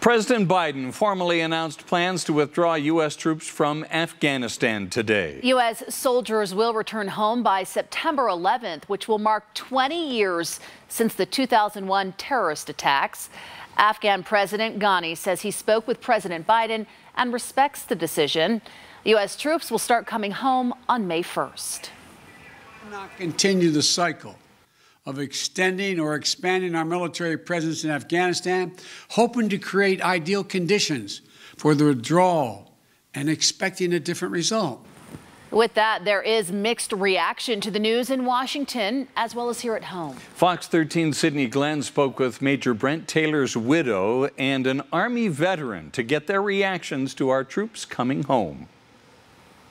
President Biden formally announced plans to withdraw U.S. troops from Afghanistan today. U.S. soldiers will return home by September 11th, which will mark 20 years since the 2001 terrorist attacks. Afghan President Ghani says he spoke with President Biden and respects the decision. U.S. troops will start coming home on May 1st. Not continue the cycle of extending or expanding our military presence in Afghanistan, hoping to create ideal conditions for the withdrawal and expecting a different result. With that, there is mixed reaction to the news in Washington as well as here at home. Fox 13 Sydney Glenn spoke with Major Brent Taylor's widow and an Army veteran to get their reactions to our troops coming home.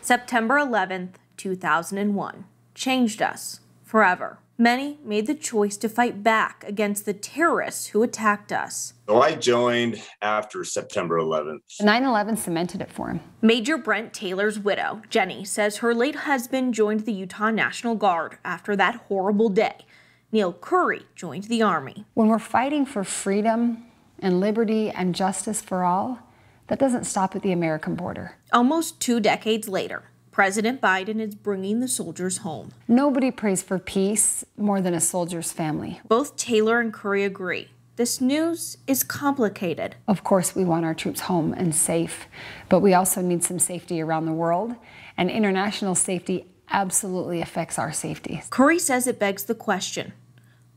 September 11th, 2001 changed us forever many made the choice to fight back against the terrorists who attacked us. So I joined after September 11th. 9 11 cemented it for him. Major Brent Taylor's widow, Jenny, says her late husband joined the Utah National Guard after that horrible day. Neil Curry joined the Army. When we're fighting for freedom and liberty and justice for all, that doesn't stop at the American border. Almost two decades later, President Biden is bringing the soldiers home. Nobody prays for peace more than a soldier's family. Both Taylor and Curry agree. This news is complicated. Of course, we want our troops home and safe, but we also need some safety around the world, and international safety absolutely affects our safety. Curry says it begs the question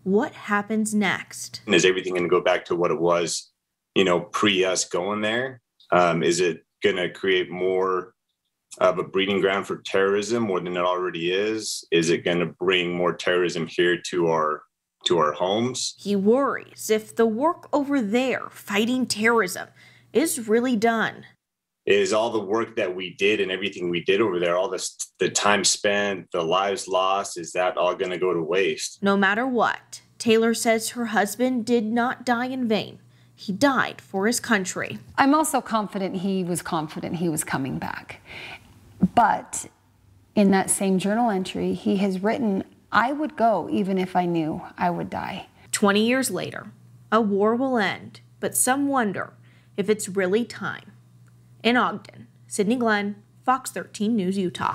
what happens next? Is everything going to go back to what it was, you know, pre us going there? Um, is it going to create more of a breeding ground for terrorism more than it already is? Is it going to bring more terrorism here to our to our homes? He worries if the work over there fighting terrorism is really done. Is all the work that we did and everything we did over there, all this the time spent, the lives lost, is that all going to go to waste? No matter what, Taylor says her husband did not die in vain. He died for his country. I'm also confident he was confident he was coming back. But in that same journal entry, he has written, I would go even if I knew I would die. 20 years later, a war will end, but some wonder if it's really time. In Ogden, Sydney Glenn, Fox 13 News, Utah.